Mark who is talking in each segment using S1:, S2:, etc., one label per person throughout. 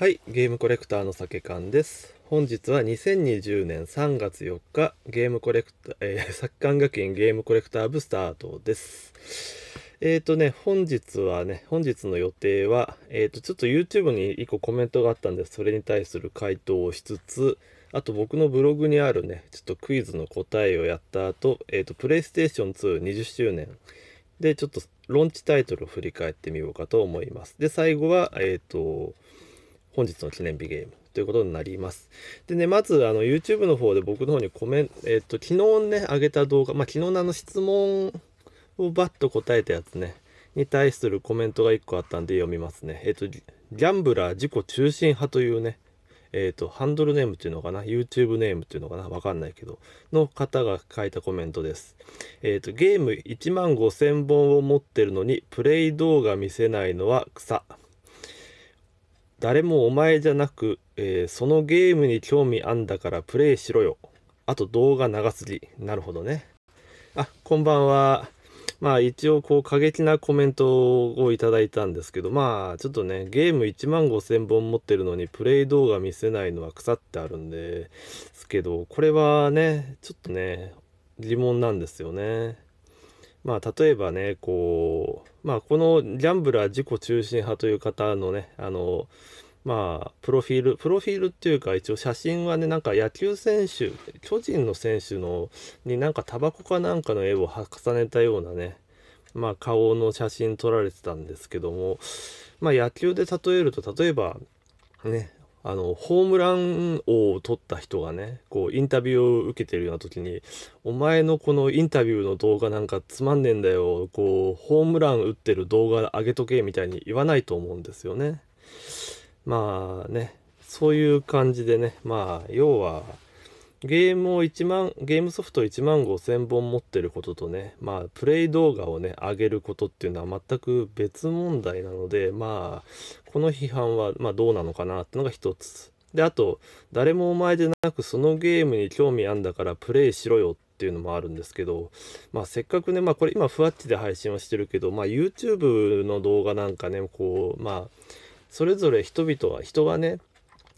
S1: はい、ゲームコレクターの酒缶です。本日は2020年3月4日、ゲームコレクター、えー、作館学院ゲームコレクター部スタートです。えっ、ー、とね、本日はね、本日の予定は、えっ、ー、と、ちょっと YouTube に1個コメントがあったんで、それに対する回答をしつつ、あと僕のブログにあるね、ちょっとクイズの答えをやった後、えっ、ー、と、PlayStation 220周年で、ちょっとロンチタイトルを振り返ってみようかと思います。で、最後は、えっ、と、本日の記念日ゲームということになります。でね、まず、あの、YouTube の方で僕の方にコメント、えっ、ー、と、昨日ね、あげた動画、まあ、昨日のあの質問をバッと答えたやつね、に対するコメントが1個あったんで読みますね。えっ、ー、と、ギャンブラー自己中心派というね、えっ、ー、と、ハンドルネームっていうのかな、YouTube ネームっていうのかな、わかんないけど、の方が書いたコメントです。えっ、と、ゲーム1万5000本を持ってるのに、プレイ動画見せないのは草。誰もお前じゃなく、えー、そのゲームに興味あんだからプレイしろよ。あと動画長すぎ。なるほどね。あ、こんばんは。まあ一応こう過激なコメントをいただいたんですけど、まあちょっとね、ゲーム1万5千本持ってるのにプレイ動画見せないのは腐ってあるんですけど、これはね、ちょっとね、疑問なんですよね。まあ、例えばねこう、まあ、このギャンブラー自己中心派という方のねあのまあプロフィールプロフィールっていうか一応写真はねなんか野球選手巨人の選手のになんかタバコかなんかの絵を重ねたようなねまあ顔の写真撮られてたんですけどもまあ野球で例えると例えばねあのホームラン王を取った人がねこうインタビューを受けてるような時に「お前のこのインタビューの動画なんかつまんねえんだよこうホームラン打ってる動画上げとけ」みたいに言わないと思うんですよね。まあねそういう感じでねまあ要はゲームを1万、ゲームソフト1万5000本持ってることとね、まあ、プレイ動画をね、上げることっていうのは全く別問題なので、まあ、この批判は、まあ、どうなのかなってのが一つ。で、あと、誰もお前でなく、そのゲームに興味あんだからプレイしろよっていうのもあるんですけど、まあ、せっかくね、まあ、これ今、ふわっちで配信をしてるけど、まあ、YouTube の動画なんかね、こう、まあ、それぞれ人々は、人がね、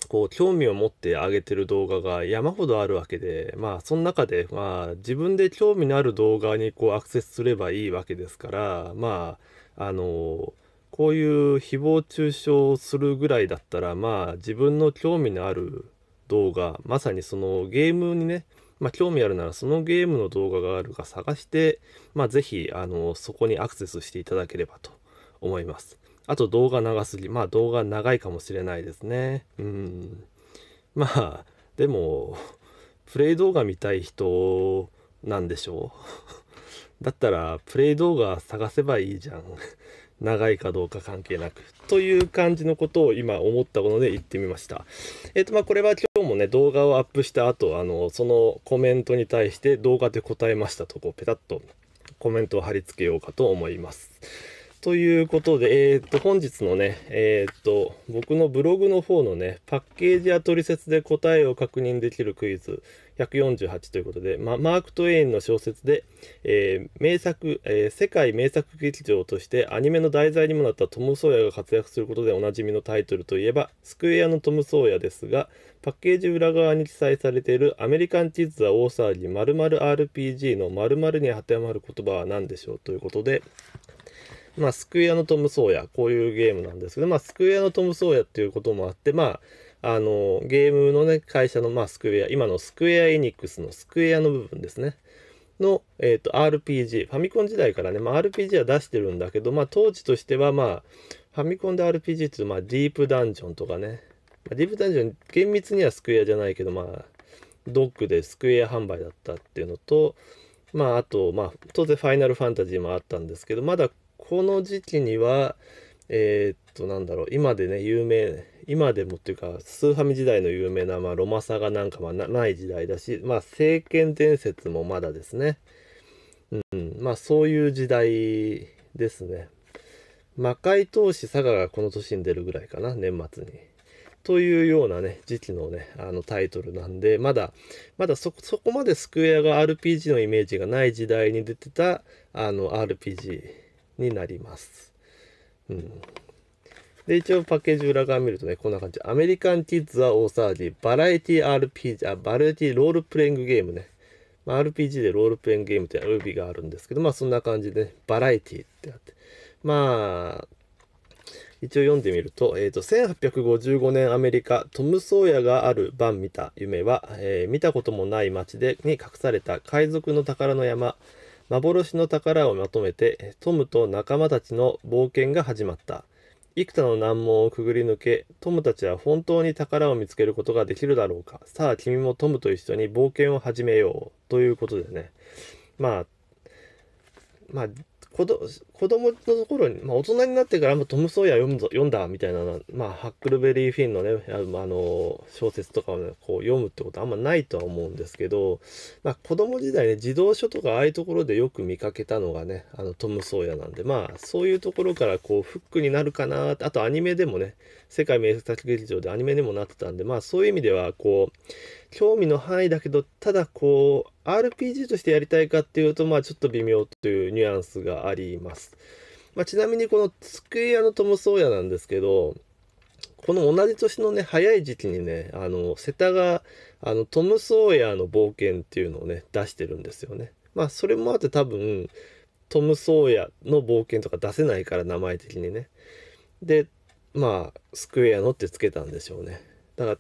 S1: こう興味を持ってあげてる動画が山ほどあるわけでまあその中でまあ自分で興味のある動画にこうアクセスすればいいわけですからまああのこういう誹謗中傷をするぐらいだったらまあ自分の興味のある動画まさにそのゲームにねまあ、興味あるならそのゲームの動画があるか探して、まあ、是非あのそこにアクセスしていただければと思います。あと動画長すぎ。まあ動画長いかもしれないですね。うん。まあ、でも、プレイ動画見たい人なんでしょう だったら、プレイ動画探せばいいじゃん。長いかどうか関係なく。という感じのことを今思ったことで言ってみました。えっ、ー、と、まあ、これは今日もね、動画をアップした後、あの、そのコメントに対して動画で答えましたとこ、ペタッとコメントを貼り付けようかと思います。ということで、えー、っと、本日のね、えー、っと、僕のブログの方のね、パッケージや取説で答えを確認できるクイズ148ということで、ま、マーク・トウェインの小説で、えー、名作、え世界名作劇場としてアニメの題材にもなったトム・ソーヤが活躍することでおなじみのタイトルといえば、スクエアのトム・ソーヤですが、パッケージ裏側に記載されているアメリカンチザ・オーサーぎ〇〇 RPG の〇〇に当てはまる言葉は何でしょうということで、まあ、スクエアのトム・ソーヤ、こういうゲームなんですけど、まあ、スクエアのトム・ソーヤっていうこともあって、まあ、あの、ゲームのね、会社の、まあ、スクエア、今のスクエア・エニックスのスクエアの部分ですね。の、えーと、RPG、ファミコン時代からね、まあ、RPG は出してるんだけど、まあ、当時としては、まあ、ファミコンで RPG っていうと、まあ、ディープダンジョンとかね、まあ、ディープダンジョン、厳密にはスクエアじゃないけど、まあ、ドッグでスクエア販売だったっていうのと、まあ、あと、まあ、当然ファイナルファンタジーもあったんですけど、まだこの時期には、えー、っと、なんだろう、今でね、有名、今でもっていうか、スーファミ時代の有名な、まあ、ロマサガなんか、まない時代だし、まあ、政権伝説もまだですね。うん、まあ、そういう時代ですね。魔界闘士佐賀がこの年に出るぐらいかな、年末に。というようなね、時期のね、あのタイトルなんで、まだ、まだそ、そこまでスクエアが RPG のイメージがない時代に出てた、あの、RPG になります。うん、で、一応パッケージ裏側見るとね、こんな感じ。アメリカンキッズは大騒ぎ、バラエティ RPG、あ、バラエティロールプレイングゲームね。まあ、RPG でロールプレイングゲームって呼びがあるんですけど、まあそんな感じでね、バラエティってあって。まあ、一応読んでみると、えっ、ー、と、1855年アメリカ、トム・ソーヤがある晩見た夢は、えー、見たこともない街でに隠された海賊の宝の山、幻の宝をまとめてトムと仲間たちの冒険が始まった幾多の難問をくぐり抜けトムたちは本当に宝を見つけることができるだろうかさあ君もトムと一緒に冒険を始めようということでねまあまあ子供のところに、まあ、大人になってからもトム・ソーヤ読むぞ読んだみたいなまあ、ハックルベリー・フィンのね、あの、小説とかを、ね、こう読むってことはあんまないとは思うんですけど、まあ、子供時代ね、児童書とかああいうところでよく見かけたのがね、あの、トム・ソーヤなんで、まあ、そういうところからこう、フックになるかなあとアニメでもね、世界名作劇場でアニメにもなってたんで、まあ、そういう意味では、こう、興味の範囲だけど、ただこう、RPG としてやりたいかっていうと、まあ、ちょっと微妙というニュアンスがあります。。まあ、ちなみにこの机屋のトム・ソーヤなんですけど、この同じ年のね、早い時期にね、あの、瀬田が、あの、トム・ソーヤーの冒険っていうのをね、出してるんですよね。まあ、それもあって多分、トム・ソーヤの冒険とか出せないから、名前的にね。で、まあ、スクエアのってつけたんでしょうね。だから、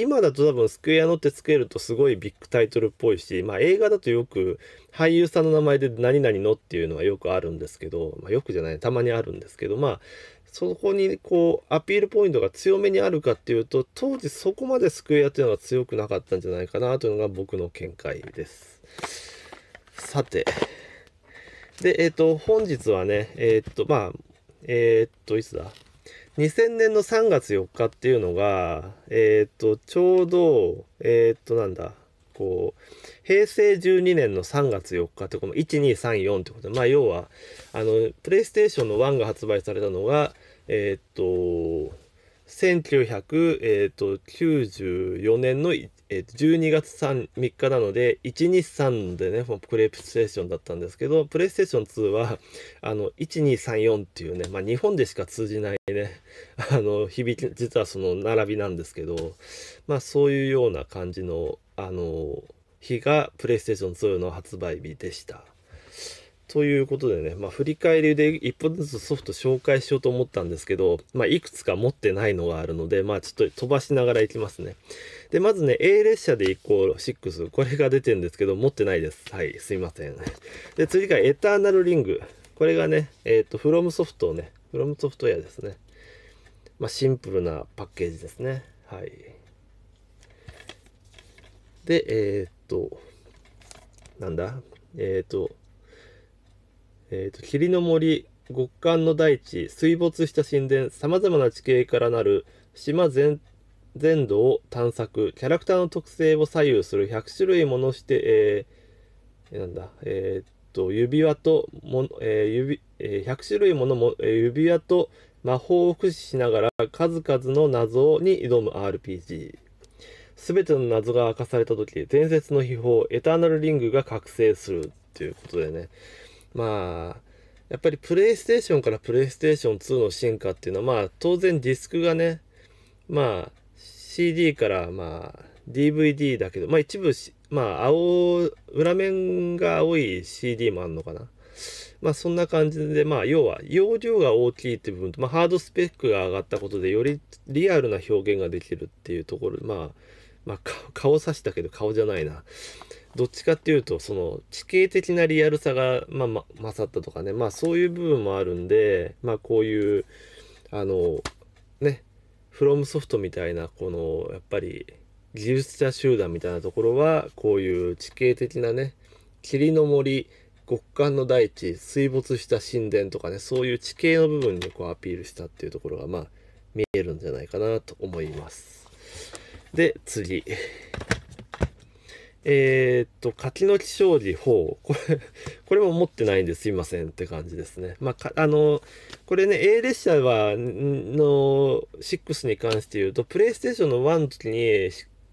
S1: 今だと多分スクエアのってつけるとすごいビッグタイトルっぽいし、まあ、映画だとよく俳優さんの名前で何々のっていうのはよくあるんですけど、まあ、よくじゃないたまにあるんですけどまあそこにこうアピールポイントが強めにあるかっていうと当時そこまでスクエアっていうのは強くなかったんじゃないかなというのが僕の見解です。さてでえっ、ー、と本日はねえっ、ー、とまあえっ、ー、といつだ2000年の3月4日っていうのが、えっ、と、ちょうど、えっ、と、なんだ、こう、平成12年の3月4日ってこの1234ってことで、まあ要は、あの、プレイステーションの1が発売されたのが、えっ、と、1994年の1えー、と12月 3, 3日なので123でねプレイステーションだったんですけどプレイステーション2はあの1234っていうね、まあ、日本でしか通じないね あの響き実はその並びなんですけど、まあ、そういうような感じのあの日がプレイステーション2の発売日でした。ということでね、まあ、振り返りで一本ずつソフト紹介しようと思ったんですけど、まあ、いくつか持ってないのがあるので、まあ、ちょっと飛ばしながらいきますね。で、まずね、A 列車で行こう6、これが出てるんですけど、持ってないです。はい、すいません。で、次がエターナルリング。これがね、えっ、ー、と、フロムソフトをね、フロムソフトウェアですね。まあ、シンプルなパッケージですね。はい。で、えっ、ー、と、なんだえっ、ー、と、えっ、と、霧の森、極寒の大地、水没した神殿、さまざまな地形からなる島全全土を探索、キャラクターの特性を左右する100種類ものして、えー、なんだ、えー、っと、指輪とも、えー、指、え100種類ものも、え指輪と魔法を駆使しながら数々の謎に挑む RPG。すべての謎が明かされた時、伝説の秘宝、エターナルリングが覚醒するっていうことでね。まあ、やっぱりプレイステーションからプレイステーション2の進化っていうのは、まあ当然ディスクがね、まあ CD からまあ DVD だけど、まあ一部、まあ青、裏面が青い CD もあんのかな。まあそんな感じで、まあ要は容量が大きいって部分と、まあハードスペックが上がったことでよりリアルな表現ができるっていうところ、まあ、まあ顔さしたけど顔じゃないな。どっちかっていうと、その地形的なリアルさが、まあ、ま、勝ったとかね、まあそういう部分もあるんで、まあこういう、あの、ね、フロムソフトみたいなこのやっぱり技術者集団みたいなところはこういう地形的なね霧の森極寒の大地水没した神殿とかねそういう地形の部分にこうアピールしたっていうところがまあ見えるんじゃないかなと思います。で次えー、っと、柿の木勝利法。これ、これも持ってないんですいませんって感じですね。まあ、あの、これね、A 列車は、の、6に関して言うと、プレイステーションの1の時に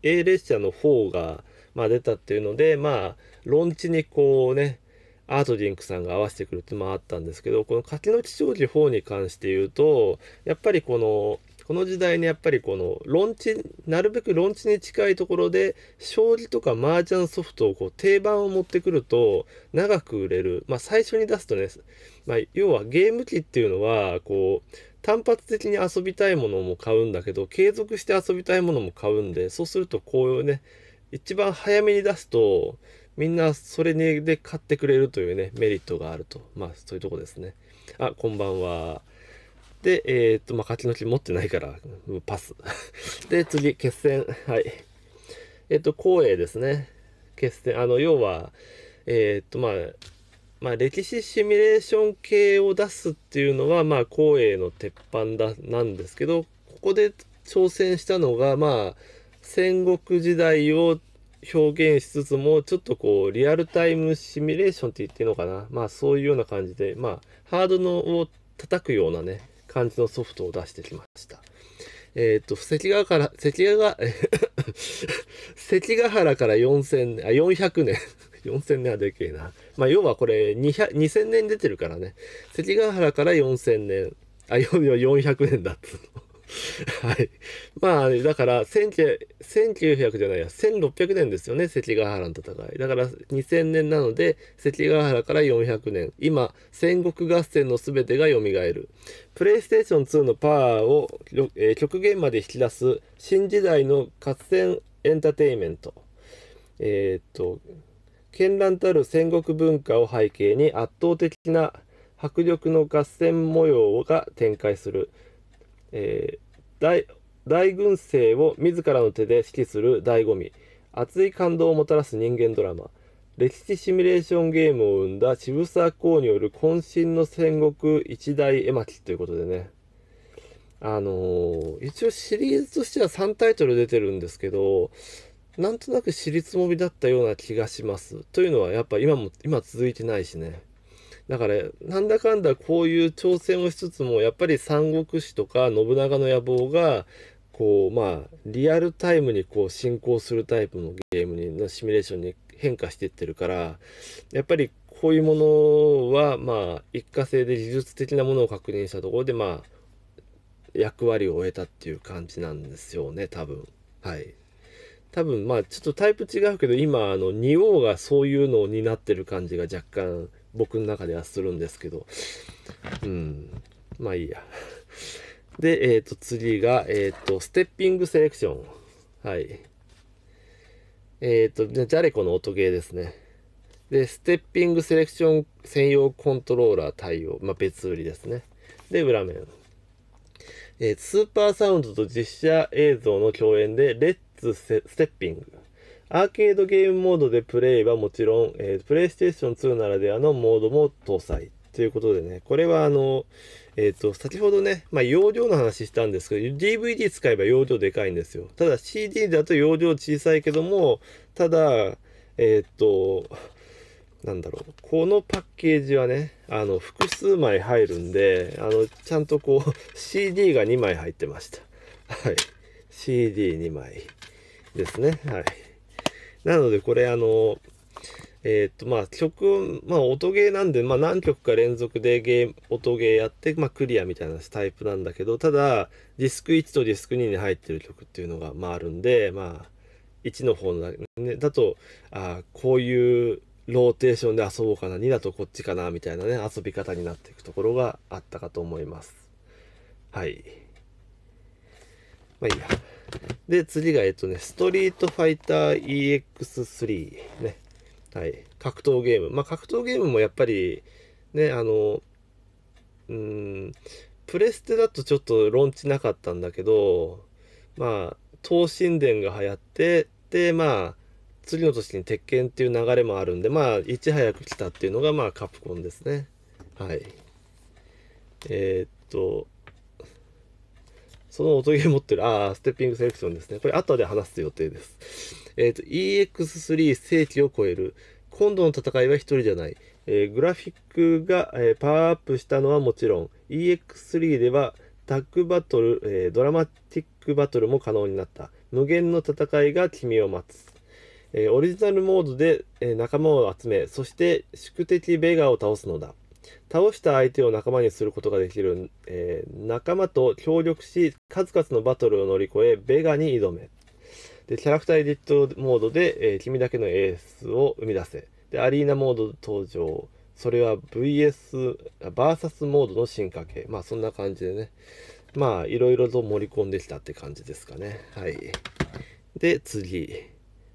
S1: A 列車の4が、まあ、出たっていうので、まあ、ロンチにこうね、アートリンクさんが合わせてくるってもあったんですけど、この柿の木勝利4に関して言うと、やっぱりこの、この時代にやっぱりこの論地なるべく論地に近いところで将棋とか麻雀ソフトをこう定番を持ってくると長く売れる、まあ、最初に出すとね、まあ、要はゲーム機っていうのはこう単発的に遊びたいものも買うんだけど継続して遊びたいものも買うんでそうするとこういうね一番早めに出すとみんなそれで買ってくれるというねメリットがあるとまあそういうとこですねあこんばんは。で、えー、っと、まあ、ちの木持ってないから、パス。で、次、決戦。はい。えー、っと、光栄ですね。決戦。あの、要は、えっと、まあ、まあ、歴史シミュレーション系を出すっていうのは、まあ、光栄の鉄板だ、なんですけど、ここで挑戦したのが、まあ、戦国時代を表現しつつも、ちょっとこう、リアルタイムシミュレーションって言っていいのかな。まあ、そういうような感じで、まあ、ハードのを叩くようなね、感じのソフトを出してきました。えっ、と、関ヶ原、関ヶ原、関ヶ原から4000、あ、400年。4000 年はでけえな。まあ、要はこれ200、0 0 0年出てるからね。関ヶ原から4000年。あ、400年だっつうの。はい。まあ、だから、1900じゃないや、1600年ですよね、関ヶ原の戦い。だから、2000年なので、関ヶ原から400年。今、戦国合戦の全てが蘇る。プレイステーション2のパワーを、えー、極限まで引き出す、新時代の合戦エンターテインメント。えー、っと、絢爛たる戦国文化を背景に圧倒的な迫力の合戦模様が展開するえー、大軍勢を自らの手で指揮する醍醐味熱い感動をもたらす人間ドラマ歴史シミュレーションゲームを生んだ渋沢公による渾身の戦国一大絵巻ということでねあのー、一応シリーズとしては3タイトル出てるんですけどなんとなく尻つもりだったような気がしますというのはやっぱ今も今続いてないしねだから、なんだかんだこういう挑戦をしつつも、やっぱり三国志とか信長の野望が、こう、まあ、リアルタイムにこう進行するタイプのゲームに、のシミュレーションに変化していってるから、やっぱりこういうものは、まあ、一過性で技術的なものを確認したところで、まあ、役割を終えたっていう感じなんですよね、多分。はい。多分まあちょっとタイプ違うけど今あの仁王がそういうのになってる感じが若干僕の中ではするんですけど、うん、まあいいや。で、えっ、ー、と、次が、えっ、ー、と、ステッピングセレクション。はい。えっ、ー、と、じゃれこの音ゲーですね。で、ステッピングセレクション専用コントローラー対応。まあ、別売りですね。で、裏面。えー、スーパーサウンドと実写映像の共演で、レッツステッピング。アーケードゲームモードでプレイはもちろん、えー、プレイステーション2ならではのモードも搭載ということでね、これはあの、えっ、ー、と、先ほどね、まあ、容量の話したんですけど、DVD 使えば容量でかいんですよ。ただ CD だと容量小さいけども、ただ、えっ、ー、と、なんだろう、このパッケージはね、あの、複数枚入るんで、あの、ちゃんとこう、CD が2枚入ってました。はい。CD2 枚ですね。はい。なので、これ、あの、えっ、と、まあ、曲、まあ、音ゲーなんで、まあ、何曲か連続でゲーム、音ゲーやって、まあ、クリアみたいなタイプなんだけど、ただ、ディスク1とディスク2に入ってる曲っていうのが、まあ、あるんで、まあ、1の方の、ね、だと、あこういうローテーションで遊ぼうかな、2だとこっちかな、みたいなね、遊び方になっていくところがあったかと思います。はい。まあ、いいや。で、次が、えっとね、ストリートファイター EX3 ね。はい。格闘ゲーム。まあ、格闘ゲームもやっぱり、ね、あの、うん、プレステだとちょっとロンチなかったんだけど、まあ、東神殿が流行って、で、まあ、次の年に鉄拳っていう流れもあるんで、まあ、いち早く来たっていうのが、まあ、カプコンですね。はい。えー、っと、その音源持ってる、ああ、ステッピングセレクションですね。これ後で話す予定です。えっ、ー、と、EX3 世紀を超える。今度の戦いは一人じゃない。えー、グラフィックが、えー、パワーアップしたのはもちろん、EX3 ではタッグバトル、えドラマティックバトルも可能になった。無限の戦いが君を待つ。えオリジナルモードで、え仲間を集め、そして宿敵ベガを倒すのだ。倒した相手を仲間にすることができる、えー、仲間と協力し、数々のバトルを乗り越え、ベガに挑め。で、キャラクターエディットモードで、えー、君だけのエースを生み出せ。で、アリーナモード登場。それは VS、バーサスモードの進化系。まあそんな感じでね。まあいろいろと盛り込んできたって感じですかね。はい。で、次。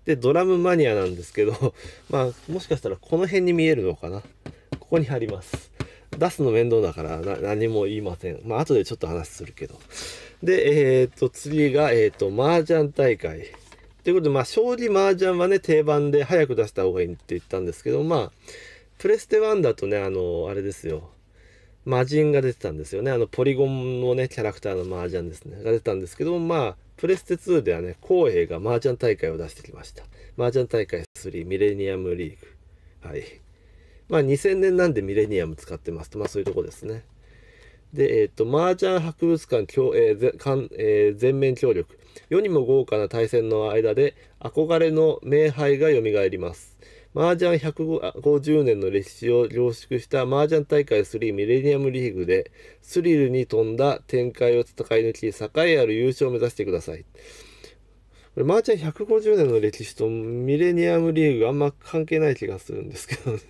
S1: で、ドラムマニアなんですけど、まあもしかしたらこの辺に見えるのかな。こにあります。出すの面倒だから何も言いません。まあ、後でちょっと話するけど。で、えっ、ー、と、次が、えっ、ー、と、麻雀大会。ということで、まあ、将棋、麻雀はね、定番で早く出した方がいいって言ったんですけど、まあ、プレステ1だとね、あの、あれですよ。魔人が出てたんですよね。あの、ポリゴンのね、キャラクターの麻雀ですね。が出てたんですけど、まあ、プレステ2ではね、光平が麻雀大会を出してきました。麻雀大会3、ミレニアムリーグ。はい。まあ、2000年なんでミレニアム使ってますと、まあ、そういうとこですね。で、えっ、ー、と、麻雀博物館えーえー、全面協力。世にも豪華な対戦の間で、憧れの名杯が蘇ります。麻雀150年の歴史を凝縮した麻雀大会3ミレニアムリーグで、スリルに富んだ展開を戦い抜き、栄えある優勝を目指してください。マーチャン150年の歴史とミレニアムリーグあんま関係ない気がするんですけどね。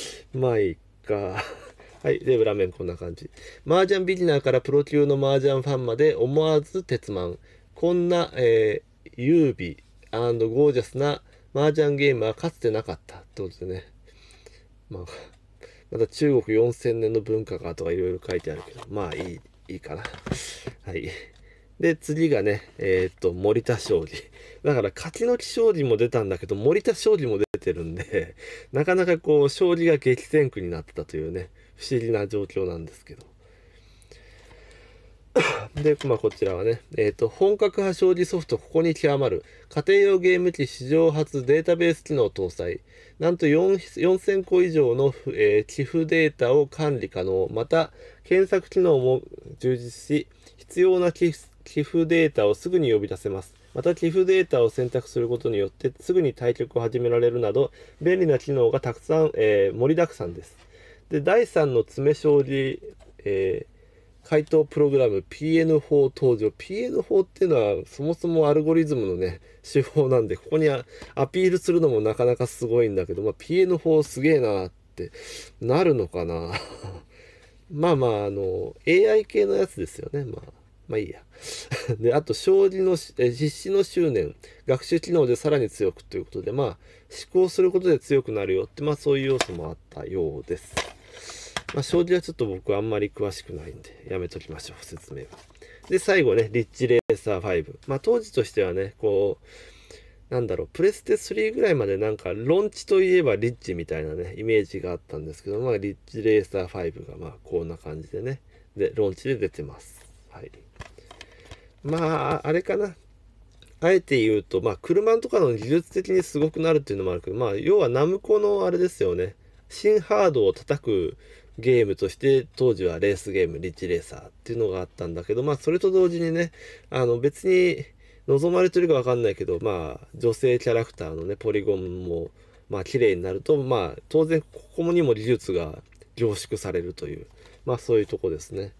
S1: まあいいか。はい。で、裏面こんな感じ。麻雀ビギナーからプロ級の麻雀ファンまで思わず鉄腕。こんな、えー、優美ゴージャスな麻雀ゲームはかつてなかったってことでね。まあ、また中国4000年の文化かとかいろいろ書いてあるけど、まあいい、いいかな。はい。で、次がね、えっ、と、森田商事。だから、柿の木商事も出たんだけど、森田商事も出てるんで、なかなかこう、勝利が激戦区になったというね、不思議な状況なんですけど。で、まあ、こちらはね、えっ、と、本格派将棋ソフト、ここに極まる。家庭用ゲーム機史上初データベース機能搭載。なんと4000個以上の、えー、寄付データを管理可能。また、検索機能も充実し、必要な寄付寄付データをすぐに呼び出せます。また寄付データを選択することによってすぐに対局を始められるなど便利な機能がたくさん、えー、盛りだくさんです。で第3の詰将棋、えー、回答プログラム PN4 登場 PN4 っていうのはそもそもアルゴリズムのね手法なんでここにアピールするのもなかなかすごいんだけど、まあ、PN4 すげえなってなるのかな まあまああの AI 系のやつですよねまあまあいいや。で、あと、将棋のえ実施の執念、学習機能でさらに強くということで、まあ、思考することで強くなるよって、まあそういう要素もあったようです。まあ、将棋はちょっと僕あんまり詳しくないんで、やめときましょう、説明は。で、最後ね、リッチレーサー5。まあ当時としてはね、こう、なんだろう、プレステ3ぐらいまでなんか、ロンチといえばリッチみたいなね、イメージがあったんですけど、まあ、リッチレーサー5がまあ、こんな感じでね、で、ロンチで出てます。はい。まあ、あれかな。あえて言うと、まあ、車とかの技術的にすごくなるっていうのもあるけど、まあ、要はナムコのあれですよね。新ハードを叩くゲームとして当時はレースゲームリッチレーサーっていうのがあったんだけどまあそれと同時にねあの別に望まれてるか分かんないけどまあ女性キャラクターのねポリゴンもまあ綺麗になるとまあ当然ここにも技術が凝縮されるというまあそういうとこですね。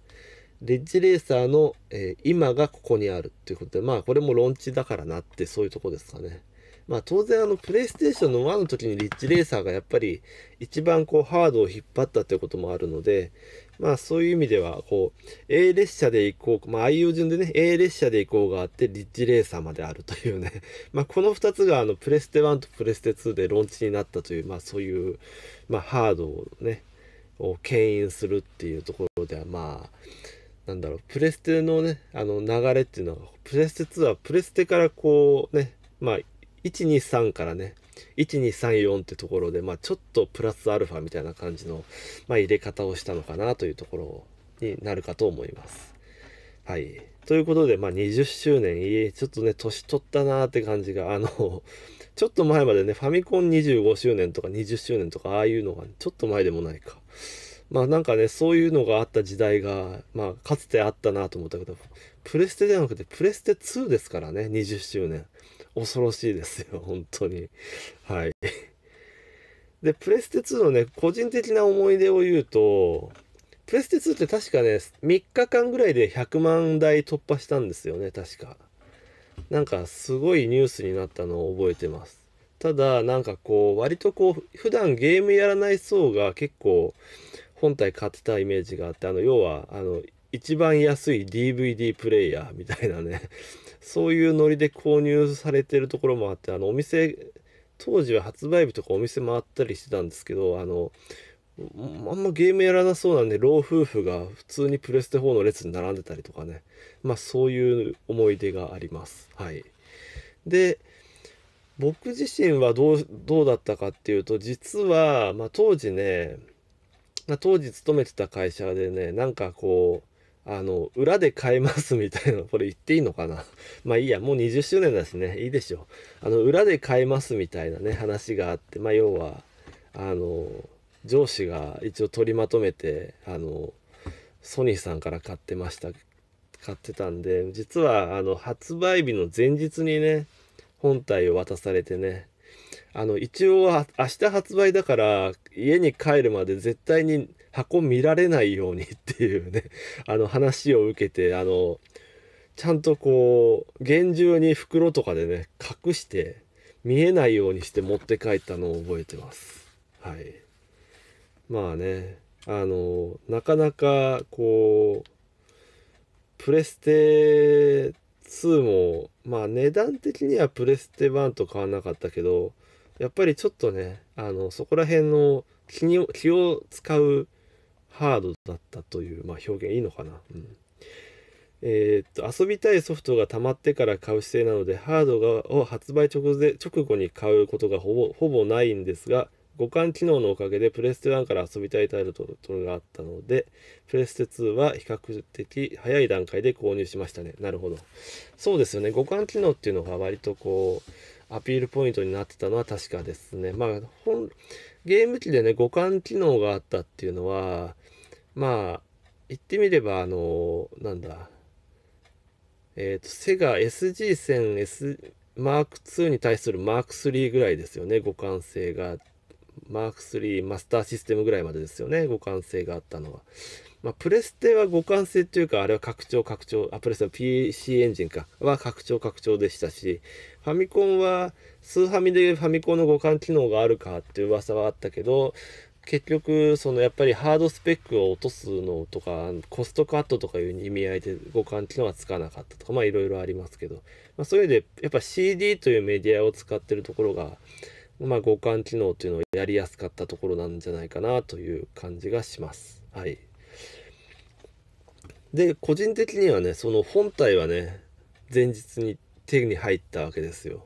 S1: リッジレーサーの、えー、今がここにあるっていうことで、まあこれもンチだからなってそういうとこですかね。まあ当然あのプレイステーションの1の時にリッジレーサーがやっぱり一番こうハードを引っ張ったということもあるので、まあそういう意味ではこう A 列車で行こう、まあ愛用順でね A 列車で行こうがあってリッジレーサーまであるというね、まあこの2つがあのプレステ1とプレステ2でローンチになったという、まあそういう、まあ、ハードをね、を牽引するっていうところではまあなんだろうプレステのねあの流れっていうのはプレステ2はプレステからこうねまあ123からね1234ってところで、まあ、ちょっとプラスアルファみたいな感じの、まあ、入れ方をしたのかなというところになるかと思います。はい。ということで、まあ、20周年、いえ、ちょっとね、年取ったなーって感じが、あの、ちょっと前までね、ファミコン25周年とか20周年とか、ああいうのが、ちょっと前でもないか。まあなんかね、そういうのがあった時代が、まあかつてあったなと思ったけど、プレステじゃなくてプレステ2ですからね、20周年。恐ろしいですよ、本当に。はい。で、プレステ2のね、個人的な思い出を言うと、プレステ2って確かね、3日間ぐらいで100万台突破したんですよね、確か。なんかすごいニュースになったのを覚えてます。ただ、なんかこう、割とこう、普段ゲームやらない層が結構、本体買ってたイメージがあってあの要はあの一番安い DVD プレイヤーみたいなね そういうノリで購入されてるところもあってあのお店当時は発売日とかお店回ったりしてたんですけどあのあんまゲームやらなそうなんで老夫婦が普通にプレステ4の列に並んでたりとかねまあそういう思い出がありますはいで僕自身はどうどうだったかっていうと実は、まあ、当時ねまあ、当時勤めてた会社でね、なんかこう、あの、裏で買えますみたいな、これ言っていいのかな まあいいや、もう20周年だしね、いいでしょう。あの、裏で買えますみたいなね、話があって、まあ要は、あの、上司が一応取りまとめて、あの、ソニーさんから買ってました、買ってたんで、実は、あの、発売日の前日にね、本体を渡されてね、あの、一応は明日発売だから、家に帰るまで絶対に箱見られないようにっていうね、あの話を受けて、あの、ちゃんとこう、厳重に袋とかでね、隠して、見えないようにして持って帰ったのを覚えてます。はい。まあね、あの、なかなかこう、プレステ2も、まあ値段的にはプレステ1と変わらなかったけど、やっぱりちょっとねあのそこら辺の気に気を使うハードだったという、まあ、表現いいのかな、うん、えー、っと遊びたいソフトが溜まってから買う姿勢なのでハードを発売直前直後に買うことがほぼほぼないんですが互換機能のおかげでプレステ1から遊びたいタイトルがあったのでプレステ2は比較的早い段階で購入しましたねなるほどそうですよね互換機能っていうのが割とこうアピールポイントになってたのは確かですね。まあ、ゲーム機でね、互換機能があったっていうのは、まあ、言ってみれば、あの、なんだ、えっ、ー、と、セガ SG1000S マーク2に対するマーク3ぐらいですよね、互換性が。マーク3マスターシステムぐらいまでですよね互換性があったのは、まあ、プレステは互換性っていうかあれは拡張拡張あプレステは PC エンジンかは拡張拡張でしたしファミコンはスーファミでファミコンの互換機能があるかっていう噂はあったけど結局そのやっぱりハードスペックを落とすのとかコストカットとかいう意味合いで互換機能はつかなかったとかまあいろいろありますけど、まあ、そういう意味でやっぱ CD というメディアを使ってるところがまあ、互換機能というのをやりやすかったところなんじゃないかなという感じがします。はい、で個人的にはねその本体はね前日に手に入ったわけですよ。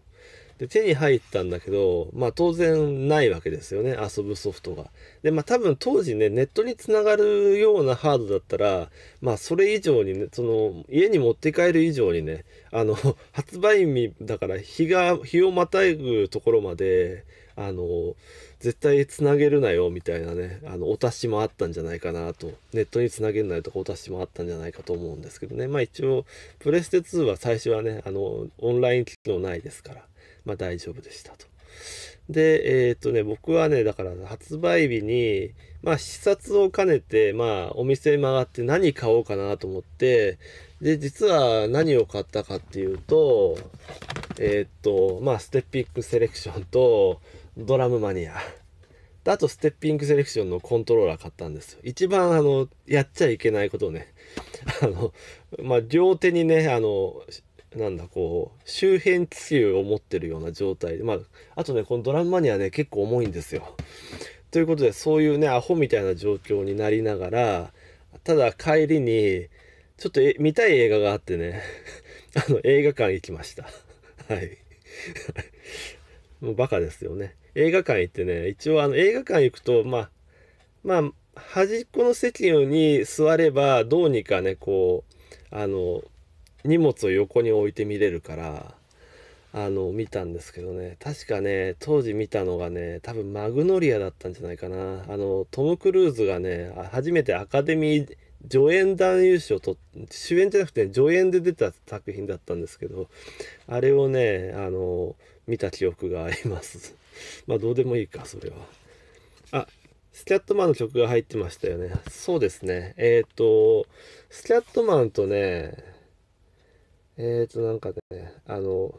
S1: で、手に入ったんだけど、まあ当然ないわけですよね、遊ぶソフトが。で、まあ多分当時ね、ネットにつながるようなハードだったら、まあそれ以上にね、その、家に持って帰る以上にね、あの、発売日だから日が、日をまたぐところまで、あの、絶対つなげるなよ、みたいなね、あの、お達しもあったんじゃないかなと、ネットにつなげるなよとかお達しもあったんじゃないかと思うんですけどね。まあ一応、プレステ2は最初はね、あの、オンライン機能ないですから、まあ、大丈夫でしたと。で、えー、っとね、僕はね、だから発売日に、まあ、視察を兼ねて、まあ、お店回って何買おうかなと思って、で、実は何を買ったかっていうと、えー、っと、まあ、ステッピックセレクションと、ドラムマニア。あと、ステッピングセレクションのコントローラー買ったんですよ。一番、あの、やっちゃいけないことをね、あの、まあ、両手にね、あの、なんだこう周辺地球を持ってるような状態でまああとねこのドラムマニアね結構重いんですよ。ということでそういうねアホみたいな状況になりながらただ帰りにちょっと見たい映画があってね あの映画館行きましたはいもうバカですよね映画館行ってね一応あの映画館行くとまあまあ端っこの席に座ればどうにかねこうあの荷物を横に置いて見れるからあの見たんですけどね確かね当時見たのがね多分マグノリアだったんじゃないかなあのトム・クルーズがね初めてアカデミー助演男優賞と主演じゃなくて助演で出た作品だったんですけどあれをねあの見た記憶があります まあどうでもいいかそれはあスキャットマンの曲が入ってましたよねそうですねえっ、ー、とスキャットマンとねえっ、ー、と、なんかね、あの、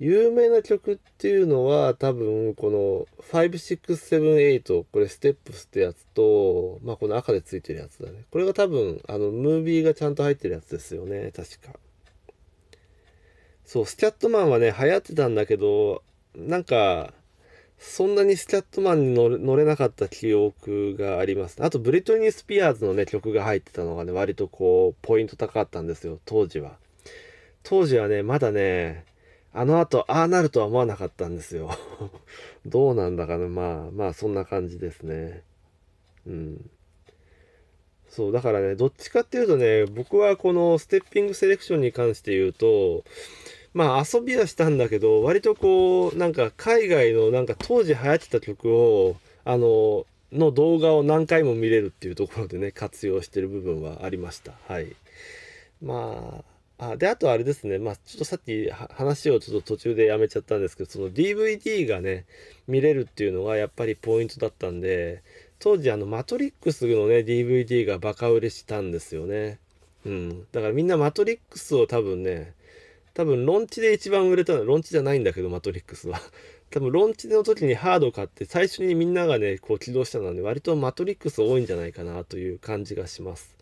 S1: 有名な曲っていうのは多分この5678これステップスってやつと、まあ、この赤でついてるやつだねこれが多分あのムービーがちゃんと入ってるやつですよね確かそうスキャットマンはね流行ってたんだけどなんかそんなにスキャットマンに乗れなかった記憶があります。あと、ブリトニー・スピアーズのね、曲が入ってたのがね、割とこう、ポイント高かったんですよ、当時は。当時はね、まだね、あの後、ああなるとは思わなかったんですよ。どうなんだかな、まあ、まあ、そんな感じですね。うん。そう、だからね、どっちかっていうとね、僕はこのステッピングセレクションに関して言うと、まあ遊びはしたんだけど、割とこう、なんか海外のなんか当時流行ってた曲を、あの、の動画を何回も見れるっていうところでね、活用してる部分はありました。はい。まあ、あで、あとあれですね、まあ、ちょっとさっき話をちょっと途中でやめちゃったんですけど、その DVD がね、見れるっていうのがやっぱりポイントだったんで、当時あの、マトリックスのね、DVD がバカ売れしたんですよね。うん。だからみんなマトリックスを多分ね、多分ロンチで一番売れたのはロンチじゃないんだけどマトリックスは 多分ロンチの時にハード買って最初にみんながねこう起動したので割とマトリックス多いんじゃないかなという感じがします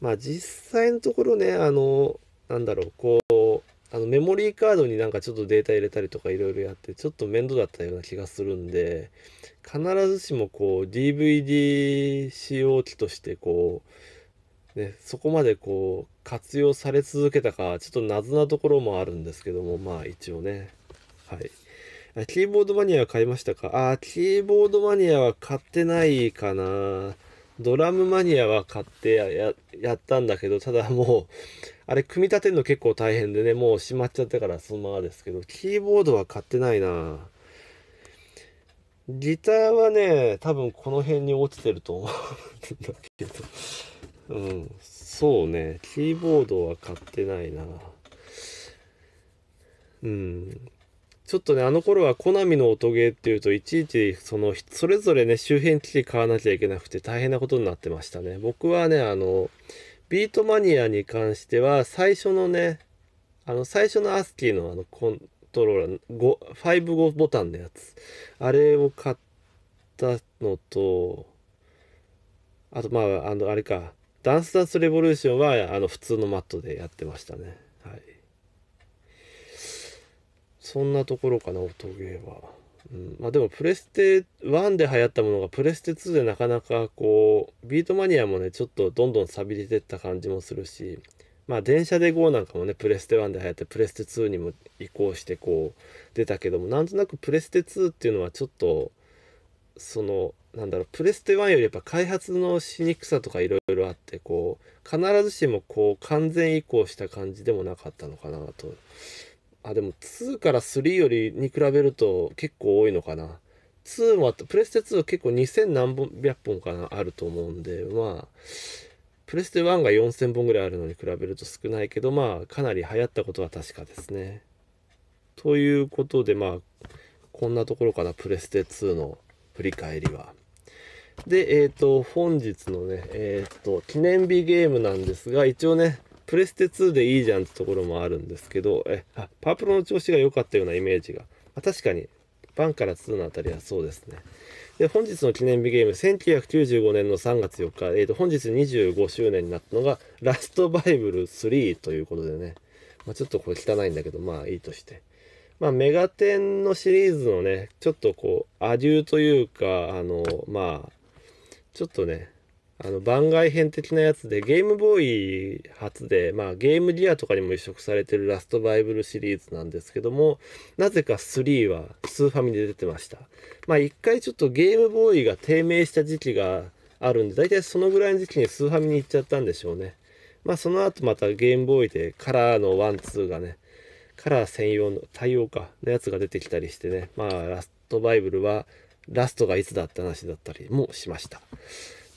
S1: まあ実際のところねあのなんだろうこうあのメモリーカードになんかちょっとデータ入れたりとかいろいろやってちょっと面倒だったような気がするんで必ずしもこう DVD 使用機としてこうねそこまでこう活用され続けたか、ちょっと謎なところもあるんですけども、まあ一応ね。はい。キーボードマニアは買いましたかあ、キーボードマニアは買ってないかな。ドラムマニアは買ってやったんだけど、ただもう、あれ組み立てるの結構大変でね、もうしまっちゃったからそのままですけど、キーボードは買ってないな。ギターはね、多分この辺に落ちてると思うんだけど。うん。そうね、キーボードは買ってないな。うん。ちょっとね、あの頃はコナミの音ゲーっていうと、いちいち、その、それぞれね、周辺機器買わなきゃいけなくて大変なことになってましたね。僕はね、あの、ビートマニアに関しては、最初のね、あの、最初のアスキーのあの、コントローラー、5、55ボタンのやつ。あれを買ったのと、あと、まあ、あの、あれか、ダンスダンスレボリューションは、あの、普通のマットでやってましたね。はい。そんなところかな、音ゲーは。うん、まあでも、プレステ1で流行ったものが、プレステ2でなかなかこう、ビートマニアもね、ちょっとどんどん錆びれてった感じもするし、まあ電車で GO なんかもね、プレステ1で流行って、プレステ2にも移行してこう、出たけども、なんとなくプレステ2っていうのはちょっと、その、なんだろう、プレステ1よりやっぱ開発のしにくさとかいろいろろあってこう必ずしもこう完全移行した感じでもなかったのかなとあでも2から3よりに比べると結構多いのかな2もあったプレステ2は結構2000何本百本かなあると思うんでまあプレステ1が4000本ぐらいあるのに比べると少ないけどまあかなり流行ったことは確かですねということでまあこんなところかなプレステ2の振り返りは。で、えっ、ー、と、本日のね、えっ、ー、と、記念日ゲームなんですが、一応ね、プレステ2でいいじゃんってところもあるんですけど、えあパープロの調子が良かったようなイメージが。ま確かに、バンから2のあたりはそうですね。で、本日の記念日ゲーム、1995年の3月4日、えっ、ー、と、本日25周年になったのが、ラストバイブル3ということでね、まあ、ちょっとこれ汚いんだけど、まあいいとして。まあ、メガテンのシリーズのね、ちょっとこう、アデューというか、あの、まあ、ちょっとねあの番外編的なやつでゲームボーイ初で、まあ、ゲームギアとかにも移植されてるラストバイブルシリーズなんですけどもなぜか3はスーファミで出てましたまあ一回ちょっとゲームボーイが低迷した時期があるんで大体そのぐらいの時期にスーファミに行っちゃったんでしょうねまあその後またゲームボーイでカラーのワンツーがねカラー専用の対応かのやつが出てきたりしてねまあラストバイブルはラストがいつだって話だったりもしました。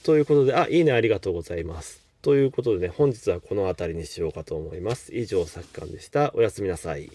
S1: ということで、あ、いいね、ありがとうございます。ということでね、本日はこの辺りにしようかと思います。以上、作ーでした。おやすみなさい。